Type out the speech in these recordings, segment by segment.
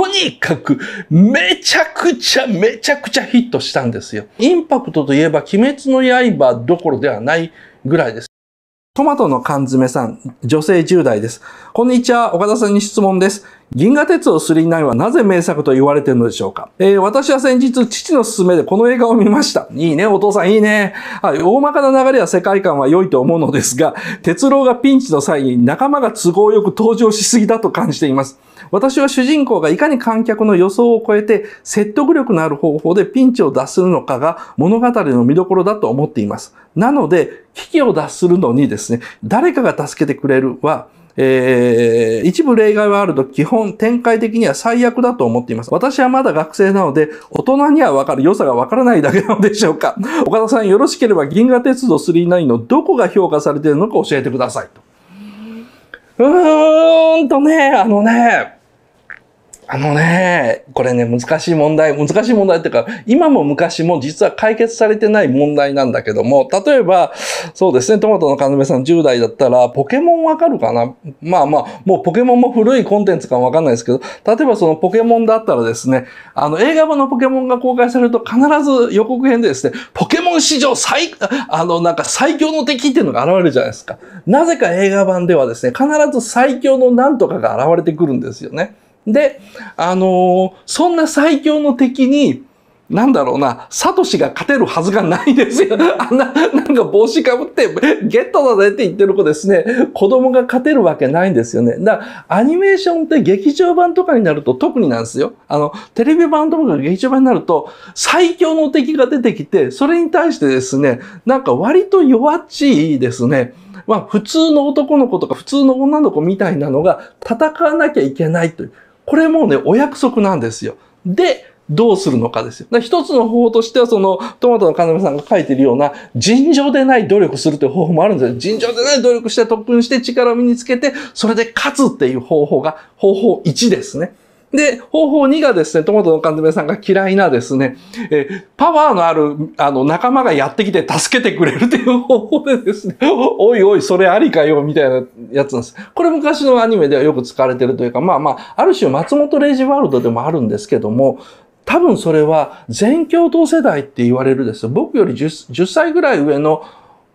とにかく、めちゃくちゃ、めちゃくちゃヒットしたんですよ。インパクトといえば、鬼滅の刃どころではないぐらいです。トマトの缶詰さん、女性10代です。こんにちは、岡田さんに質問です。銀河鉄道3 9はなぜ名作と言われているのでしょうか、えー、私は先日、父の勧めでこの映画を見ました。いいね、お父さんいいね。はい、大まかな流れや世界観は良いと思うのですが、鉄郎がピンチの際に仲間が都合よく登場しすぎだと感じています。私は主人公がいかに観客の予想を超えて説得力のある方法でピンチを脱するのかが物語の見どころだと思っています。なので、危機を脱するのにですね、誰かが助けてくれるは、えー、一部例外はあると基本展開的には最悪だと思っています。私はまだ学生なので、大人にはわかる良さがわからないだけなのでしょうか。岡田さんよろしければ銀河鉄道39のどこが評価されているのか教えてくださいと。うーんとね、あのね、あのね、これね、難しい問題、難しい問題っていうか、今も昔も実は解決されてない問題なんだけども、例えば、そうですね、トマトの缶詰さん10代だったら、ポケモンわかるかなまあまあ、もうポケモンも古いコンテンツかわかんないですけど、例えばそのポケモンだったらですね、あの、映画版のポケモンが公開されると必ず予告編でですね、ポケモン史上最、あの、なんか最強の敵っていうのが現れるじゃないですか。なぜか映画版ではですね、必ず最強のなんとかが現れてくるんですよね。で、あのー、そんな最強の敵に、なんだろうな、サトシが勝てるはずがないですよ。あんな、なんか帽子かぶって、ゲットだぜって言ってる子ですね、子供が勝てるわけないんですよね。だから、アニメーションって劇場版とかになると特になんですよ。あの、テレビ版とか劇場版になると、最強の敵が出てきて、それに対してですね、なんか割と弱っちいですね。まあ、普通の男の子とか普通の女の子みたいなのが戦わなきゃいけないという。これもね、お約束なんですよ。で、どうするのかですよ。一つの方法としては、その、トマトの金目さんが書いてるような、尋常でない努力するという方法もあるんですよ。尋常でない努力して特訓して力を身につけて、それで勝つっていう方法が、方法1ですね。で、方法2がですね、トマトの缶詰さんが嫌いなですね、えパワーのある、あの、仲間がやってきて助けてくれるという方法でですね、おいおい、それありかよ、みたいなやつなんです。これ昔のアニメではよく使われてるというか、まあまあ、ある種松本零ジワールドでもあるんですけども、多分それは全教頭世代って言われるです。僕より 10, 10歳ぐらい上の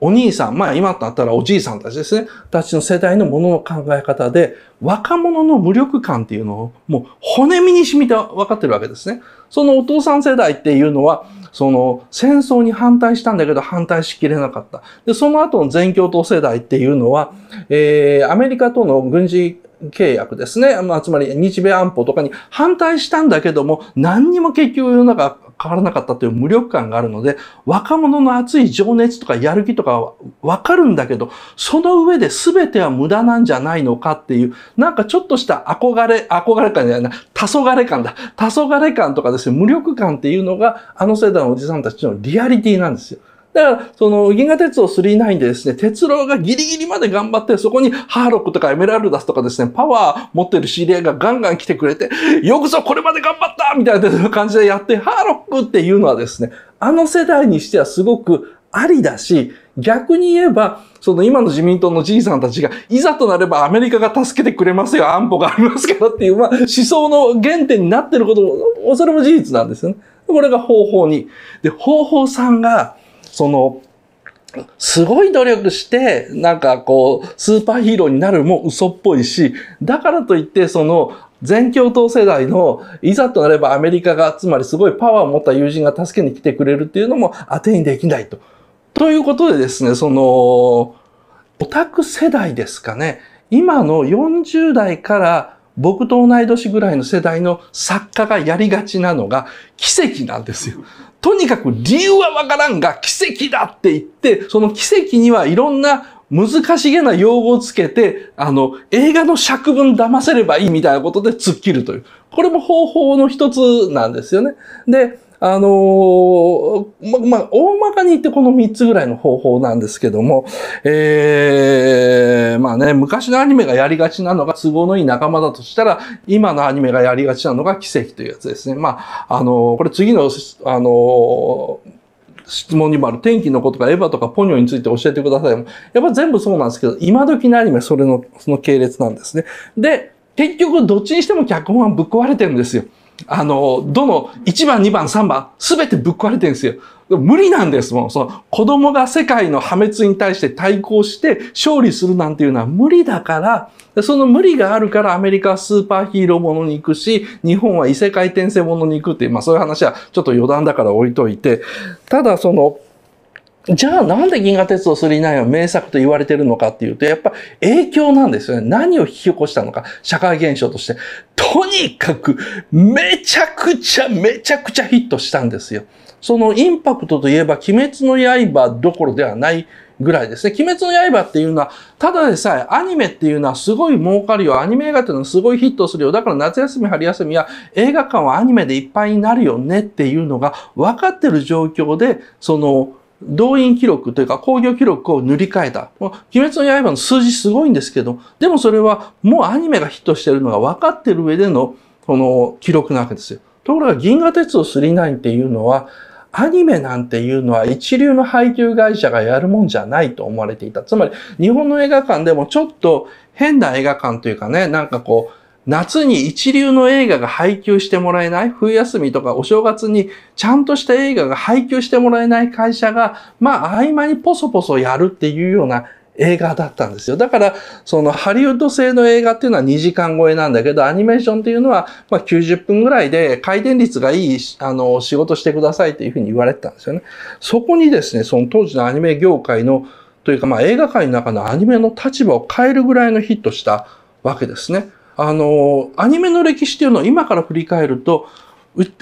お兄さん、まあ今となったらおじいさんたちですね、たちの世代のものの考え方で、若者の無力感っていうのをもう骨身に染みて分かってるわけですね。そのお父さん世代っていうのは、その戦争に反対したんだけど反対しきれなかった。で、その後の全共闘世代っていうのは、えー、アメリカとの軍事契約ですね。まあ、つまり日米安保とかに反対したんだけども、何にも結局世の中変わらなかったという無力感があるので、若者の熱い情熱とかやる気とかわかるんだけど、その上で全ては無駄なんじゃないのかっていう、なんかちょっとした憧れ、憧れ感じゃないな、黄昏感だ。黄昏感とかですね、無力感っていうのが、あの世代のおじさんたちのリアリティなんですよ。だから、その、銀河鉄道39でですね、鉄郎がギリギリまで頑張って、そこにハーロックとかエメラルダスとかですね、パワー持ってる知り合いがガンガン来てくれて、よくぞこれまで頑張ったみたいな感じでやって、ハーロックっていうのはですね、あの世代にしてはすごくありだし、逆に言えば、その今の自民党のじいさんたちが、いざとなればアメリカが助けてくれますよ、安保がありますからっていう、まあ、思想の原点になってることも、それも事実なんですよね。これが方法に。で、方法さんが、その、すごい努力して、なんかこう、スーパーヒーローになるも嘘っぽいし、だからといって、その、全共闘世代の、いざとなればアメリカが、つまりすごいパワーを持った友人が助けに来てくれるっていうのも当てにできないと。ということでですね、その、オタク世代ですかね。今の40代から僕と同い年ぐらいの世代の作家がやりがちなのが奇跡なんですよ。とにかく理由はわからんが奇跡だって言って、その奇跡にはいろんな難しげな用語をつけて、あの、映画の尺分騙せればいいみたいなことで突っ切るという。これも方法の一つなんですよね。で、あのー、ま、ま大まかに言ってこの3つぐらいの方法なんですけども、えー、まあね、昔のアニメがやりがちなのが都合のいい仲間だとしたら、今のアニメがやりがちなのが奇跡というやつですね。まあ、あのー、これ次の、あのー質問にもある天気のことかエヴァとかポニョについて教えてください。やっぱ全部そうなんですけど、今時のアニメそれの、その系列なんですね。で、結局どっちにしても脚本はぶっ壊れてるんですよ。あの、どの1番、2番、3番、すべてぶっ壊れてるんですよ。無理なんですもん。その子供が世界の破滅に対して対抗して勝利するなんていうのは無理だから、その無理があるからアメリカはスーパーヒーローものに行くし、日本は異世界転生ものに行くっていう、まあそういう話はちょっと余談だから置いといて、ただその、じゃあなんで銀河鉄道3 9 9は名作と言われてるのかっていうと、やっぱ影響なんですよね。何を引き起こしたのか、社会現象として。とにかく、めちゃくちゃ、めちゃくちゃヒットしたんですよ。そのインパクトといえば、鬼滅の刃どころではないぐらいですね。鬼滅の刃っていうのは、ただでさえアニメっていうのはすごい儲かるよ。アニメ映画っていうのはすごいヒットするよ。だから夏休み、春休みは映画館はアニメでいっぱいになるよねっていうのが分かってる状況で、その、動員記録というか工業記録を塗り替えた。鬼滅の刃の数字すごいんですけど、でもそれはもうアニメがヒットしてるのが分かってる上での、この記録なわけですよ。ところが銀河鉄道9っていうのは、アニメなんていうのは一流の配給会社がやるもんじゃないと思われていた。つまり、日本の映画館でもちょっと変な映画館というかね、なんかこう、夏に一流の映画が配給してもらえない冬休みとかお正月にちゃんとした映画が配給してもらえない会社が、まあ合間にポソポソやるっていうような映画だったんですよ。だから、そのハリウッド製の映画っていうのは2時間超えなんだけど、アニメーションっていうのは、ま90分ぐらいで回転率がいい、あの、仕事してくださいっていうふうに言われてたんですよね。そこにですね、その当時のアニメ業界の、というかまあ映画界の中のアニメの立場を変えるぐらいのヒットしたわけですね。あの、アニメの歴史っていうのを今から振り返ると、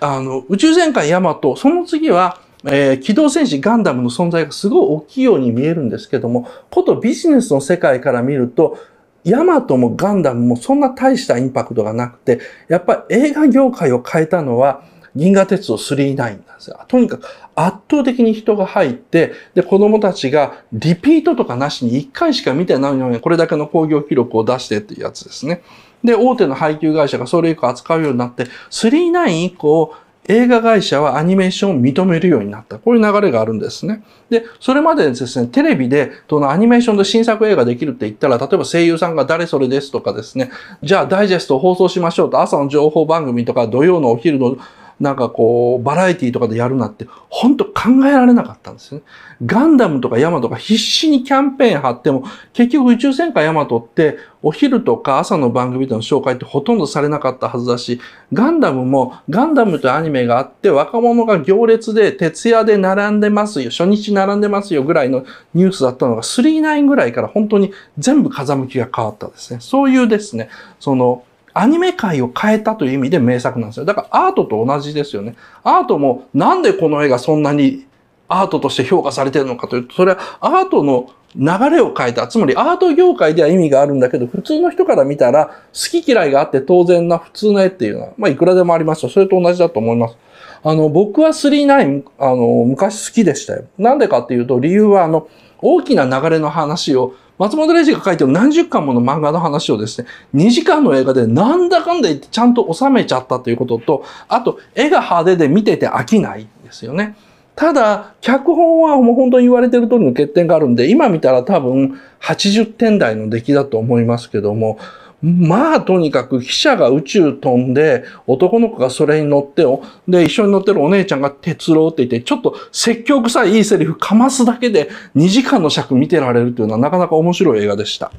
あの宇宙戦艦ヤマト、その次は、えー、機動戦士ガンダムの存在がすごい大きいように見えるんですけども、ことビジネスの世界から見ると、ヤマトもガンダムもそんな大したインパクトがなくて、やっぱり映画業界を変えたのは、銀河鉄道3 9 9なんですよ。とにかく圧倒的に人が入って、で、子供たちがリピートとかなしに1回しか見てないのに、これだけの興行記録を出してっていうやつですね。で、大手の配給会社がそれ以降扱うようになって、39以降、映画会社はアニメーションを認めるようになった。こういう流れがあるんですね。で、それまでですね、テレビで、そのアニメーションで新作映画できるって言ったら、例えば声優さんが誰それですとかですね、じゃあダイジェストを放送しましょうと、朝の情報番組とか土曜のお昼のなんかこう、バラエティとかでやるなって、ほんと考えられなかったんですよね。ガンダムとかヤマトが必死にキャンペーン張っても、結局宇宙戦艦ヤマトって、お昼とか朝の番組での紹介ってほとんどされなかったはずだし、ガンダムも、ガンダムというアニメがあって、若者が行列で、徹夜で並んでますよ、初日並んでますよぐらいのニュースだったのが、39ぐらいから本当に全部風向きが変わったですね。そういうですね、その、アニメ界を変えたという意味で名作なんですよ。だからアートと同じですよね。アートもなんでこの絵がそんなにアートとして評価されてるのかというと、それはアートの流れを変えた。つまりアート業界では意味があるんだけど、普通の人から見たら好き嫌いがあって当然な普通の絵っていうのは、まあいくらでもありますよ。それと同じだと思います。あの、僕は39、あの、昔好きでしたよ。なんでかっていうと、理由はあの、大きな流れの話を松本零士が書いてる何十巻もの漫画の話をですね、2時間の映画でなんだかんだ言ってちゃんと収めちゃったということと、あと、絵が派手で見てて飽きないんですよね。ただ、脚本はもう本当に言われてる通りの欠点があるんで、今見たら多分80点台の出来だと思いますけども、まあ、とにかく飛車が宇宙飛んで、男の子がそれに乗ってで、一緒に乗ってるお姉ちゃんが鉄郎って言って、ちょっと説教臭いいいセリフかますだけで2時間の尺見てられるというのはなかなか面白い映画でした。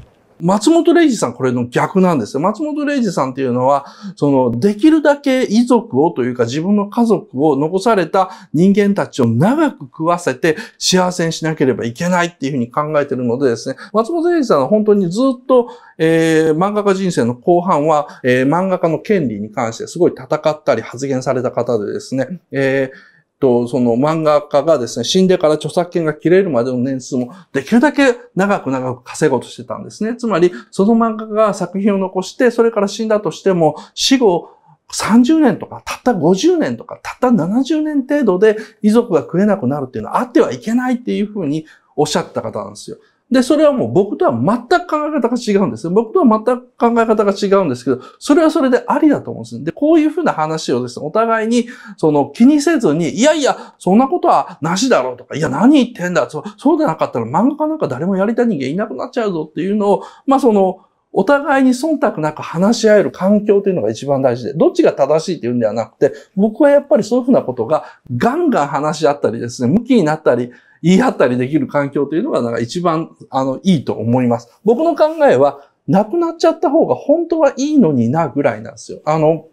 松本零士さんこれの逆なんですよ。松本零士さんっていうのは、その、できるだけ遺族をというか自分の家族を残された人間たちを長く食わせて幸せにしなければいけないっていうふうに考えてるのでですね、松本零士さんは本当にずっと、えー、漫画家人生の後半は、えー、漫画家の権利に関してすごい戦ったり発言された方でですね、えーと、その漫画家がですね、死んでから著作権が切れるまでの年数もできるだけ長く長く稼ごうとしてたんですね。つまり、その漫画家が作品を残して、それから死んだとしても、死後、30年とか、たった50年とか、たった70年程度で遺族が食えなくなるっていうのはあってはいけないっていうふうにおっしゃった方なんですよ。で、それはもう僕とは全く考え方が違うんです。僕とは全く考え方が違うんですけど、それはそれでありだと思うんです。で、こういうふうな話をですね、お互いに、その気にせずに、いやいや、そんなことはなしだろうとか、いや、何言ってんだ、そう、そうでなかったら漫画家なんか誰もやりたい人間いなくなっちゃうぞっていうのを、まあその、お互いに忖度なく話し合える環境というのが一番大事で、どっちが正しいっていうんではなくて、僕はやっぱりそういうふうなことがガンガン話し合ったりですね、向きになったり、言い張ったりできる環境というのが、なんか一番、あの、いいと思います。僕の考えは、なくなっちゃった方が本当はいいのになぐらいなんですよ。あの、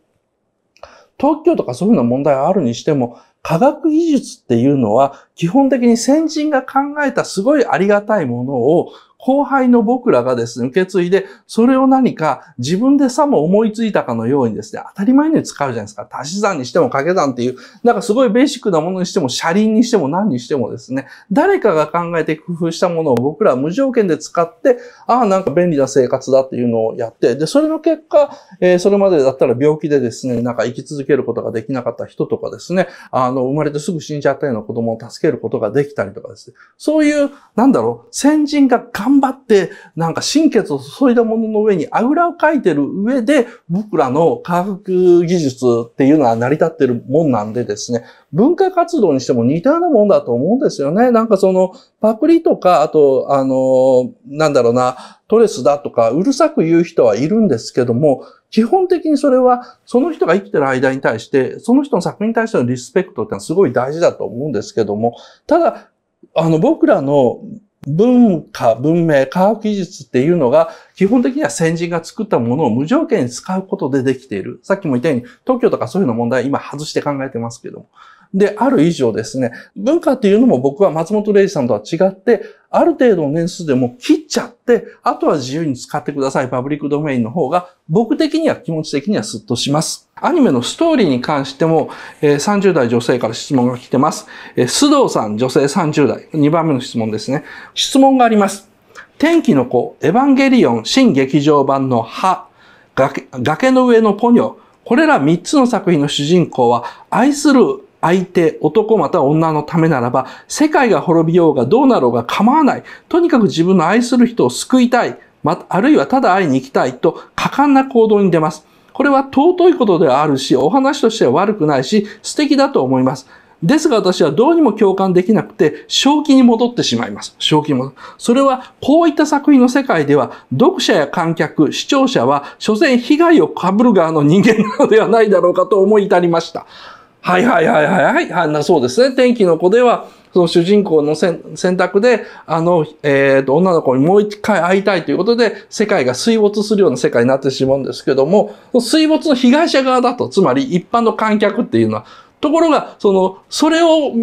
東京とかそういうの問題があるにしても、科学技術っていうのは基本的に先人が考えたすごいありがたいものを後輩の僕らがですね、受け継いで、それを何か自分でさも思いついたかのようにですね、当たり前に使うじゃないですか。足し算にしても掛け算っていう、なんかすごいベーシックなものにしても、車輪にしても何にしてもですね、誰かが考えて工夫したものを僕らは無条件で使って、ああ、なんか便利な生活だっていうのをやって、で、それの結果、えー、それまでだったら病気でですね、なんか生き続けることができなかった人とかですね、あの、生まれてすぐ死んじゃったような子供を助けることができたりとかですね、そういう、なんだろう、先人が頑頑張って、なんか心血を注いだものの上にあぐらをかいてる上で、僕らの科学技術っていうのは成り立ってるもんなんでですね、文化活動にしても似たようなもんだと思うんですよね。なんかその、パクリとか、あと、あの、なんだろうな、トレスだとか、うるさく言う人はいるんですけども、基本的にそれは、その人が生きてる間に対して、その人の作品に対してのリスペクトってのはすごい大事だと思うんですけども、ただ、あの、僕らの文化、文明、科学技術っていうのが、基本的には先人が作ったものを無条件に使うことでできている。さっきも言ったように、東京とかそういうの問題、今外して考えてますけども。である以上ですね、文化っていうのも僕は松本零士さんとは違って、ある程度の年数でも切っちゃって、あとは自由に使ってください。パブリックドメインの方が、僕的には気持ち的にはスッとします。アニメのストーリーに関しても、え30代女性から質問が来てます。え須藤さん、女性30代。2番目の質問ですね。質問があります。天気の子、エヴァンゲリオン、新劇場版の歯、崖の上のポニョ、これら3つの作品の主人公は愛する相手、男または女のためならば、世界が滅びようがどうなろうが構わない。とにかく自分の愛する人を救いたい。まあるいはただ会いに行きたいと果敢な行動に出ます。これは尊いことではあるし、お話としては悪くないし、素敵だと思います。ですが私はどうにも共感できなくて、正気に戻ってしまいます。正気に戻それは、こういった作品の世界では、読者や観客、視聴者は、所詮被害を被る側の人間なのではないだろうかと思い至りました。はいはいはいはいはい、はい、そうですね。天気の子では、その主人公の選択で、あの、えっ、ー、と、女の子にもう一回会いたいということで、世界が水没するような世界になってしまうんですけども、水没の被害者側だと、つまり一般の観客っていうのは、ところが、その、それを、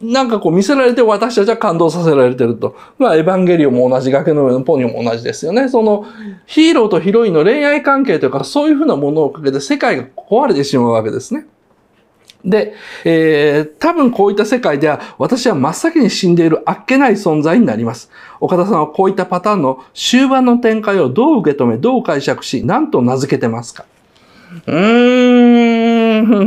なんかこう見せられて私たちは感動させられてると。まあ、エヴァンゲリオンも同じ、崖の上のポニョも同じですよね。その、ヒーローとヒロインの恋愛関係というか、そういうふうなものをかけて世界が壊れてしまうわけですね。で、えー、多分こういった世界では私は真っ先に死んでいるあっけない存在になります。岡田さんはこういったパターンの終盤の展開をどう受け止め、どう解釈し、何と名付けてますかうーん。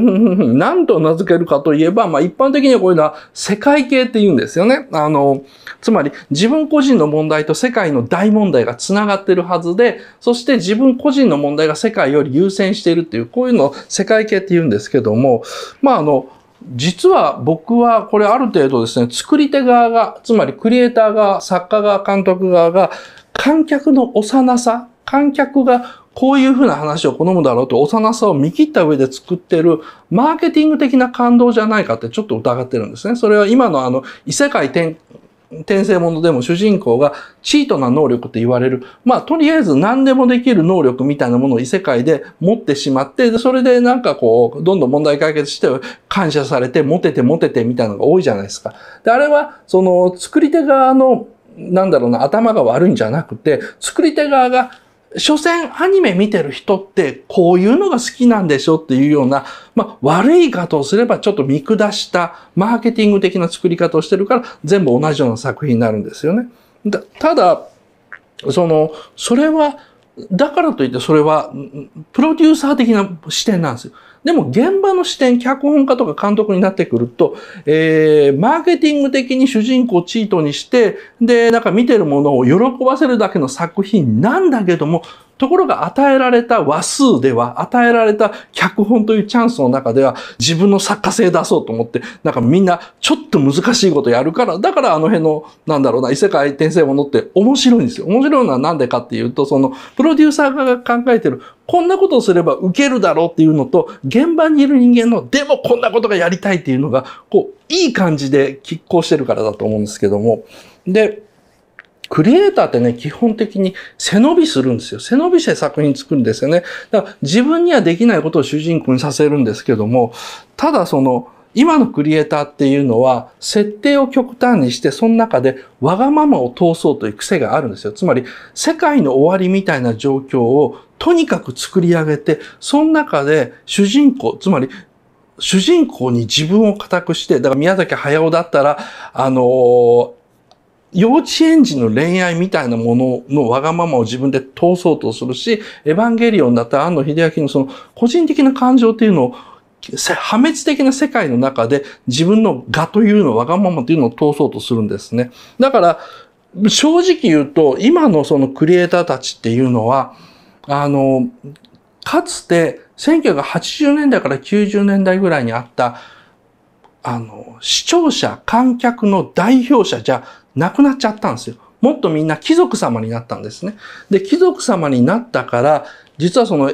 何と名付けるかといえば、まあ一般的にはこういうのは世界系って言うんですよね。あの、つまり自分個人の問題と世界の大問題が繋がってるはずで、そして自分個人の問題が世界より優先しているっていう、こういうのを世界系って言うんですけども、まああの、実は僕はこれある程度ですね、作り手側が、つまりクリエイター側、作家側、監督側が、観客の幼さ、観客がこういうふうな話を好むだろうと幼さを見切った上で作ってるマーケティング的な感動じゃないかってちょっと疑ってるんですね。それは今のあの異世界転転生ものでも主人公がチートな能力って言われる。まあ、とりあえず何でもできる能力みたいなものを異世界で持ってしまって、それでなんかこう、どんどん問題解決して感謝されて、モテてモテてみたいなのが多いじゃないですか。で、あれは、その、作り手側の、なんだろうな、頭が悪いんじゃなくて、作り手側が所詮アニメ見てる人ってこういうのが好きなんでしょっていうような、まあ悪い方をすればちょっと見下したマーケティング的な作り方をしてるから全部同じような作品になるんですよね。だただ、その、それはだからといってそれはプロデューサー的な視点なんですよ。でも現場の視点、脚本家とか監督になってくると、えー、マーケティング的に主人公チートにして、で、なんか見てるものを喜ばせるだけの作品なんだけども、ところが与えられた話数では、与えられた脚本というチャンスの中では、自分の作家性出そうと思って、なんかみんなちょっと難しいことやるから、だからあの辺の、なんだろうな、異世界転生ものって面白いんですよ。面白いのはなんでかっていうと、その、プロデューサーが考えてる、こんなことをすれば受けるだろうっていうのと、現場にいる人間の、でもこんなことがやりたいっていうのが、こう、いい感じで拮抗してるからだと思うんですけども。で、クリエイターってね、基本的に背伸びするんですよ。背伸びして作品作るんですよね。だから自分にはできないことを主人公にさせるんですけども、ただその、今のクリエイターっていうのは、設定を極端にして、その中でわがままを通そうという癖があるんですよ。つまり、世界の終わりみたいな状況をとにかく作り上げて、その中で主人公、つまり、主人公に自分を固くして、だから宮崎駿だったら、あのー幼稚園児の恋愛みたいなもののわがままを自分で通そうとするし、エヴァンゲリオンだったら安野秀明のその個人的な感情っていうのを破滅的な世界の中で自分の我というの、わがままというのを通そうとするんですね。だから、正直言うと、今のそのクリエイターたちっていうのは、あの、かつて1980年代から90年代ぐらいにあった、あの、視聴者、観客の代表者じゃ亡くなっちゃったんですよ。もっとみんな貴族様になったんですね。で、貴族様になったから、実はその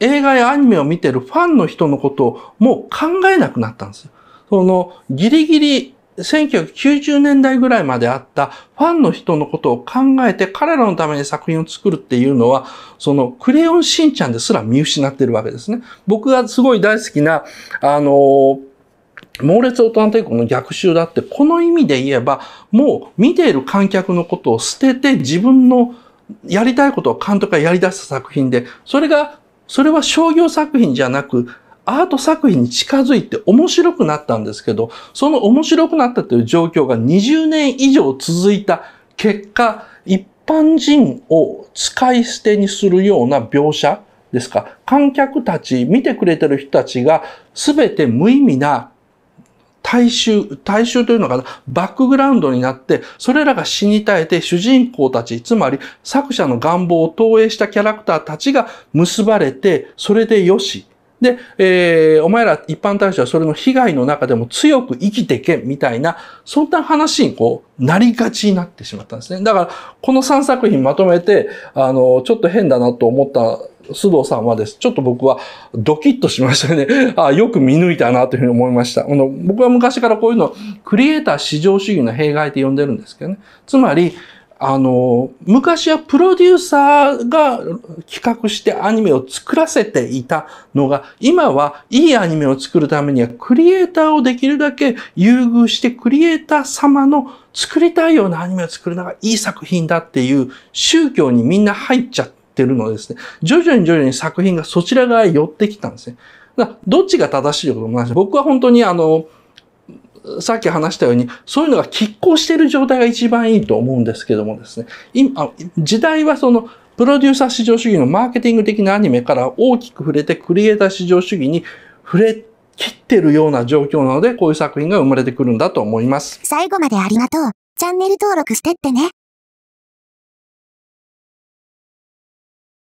映画やアニメを見てるファンの人のことをもう考えなくなったんですよ。そのギリギリ1990年代ぐらいまであったファンの人のことを考えて彼らのために作品を作るっていうのは、そのクレヨンしんちゃんですら見失ってるわけですね。僕がすごい大好きな、あのー猛烈オトナ帝国の逆襲だって、この意味で言えば、もう見ている観客のことを捨てて自分のやりたいことを監督がやり出した作品で、それが、それは商業作品じゃなく、アート作品に近づいて面白くなったんですけど、その面白くなったという状況が20年以上続いた結果、一般人を使い捨てにするような描写ですか、観客たち、見てくれてる人たちが全て無意味な大衆、大衆というのがバックグラウンドになって、それらが死に絶えて主人公たち、つまり作者の願望を投影したキャラクターたちが結ばれて、それでよし。で、えー、お前ら一般大使はそれの被害の中でも強く生きてけ、みたいな、そんな話にこう、なりがちになってしまったんですね。だから、この3作品まとめて、あの、ちょっと変だなと思った須藤さんはです。ちょっと僕はドキッとしましたね。あよく見抜いたなというふうに思いました。あの僕は昔からこういうの、クリエイター至上主義の弊害って呼んでるんですけどね。つまり、あの、昔はプロデューサーが企画してアニメを作らせていたのが、今はいいアニメを作るためにはクリエイターをできるだけ優遇してクリエイター様の作りたいようなアニメを作るのがいい作品だっていう宗教にみんな入っちゃってるのですね。徐々に徐々に作品がそちら側へ寄ってきたんですね。だどっちが正しいかもない僕は本当にあの、さっき話したように、そういうのが拮抗している状態が一番いいと思うんですけどもですね、今、時代はその、プロデューサー市場主義のマーケティング的なアニメから大きく触れてクリエイター市場主義に触れ切ってるような状況なので、こういう作品が生まれてくるんだと思います。最後までありがとう。チャンネル登録してってね。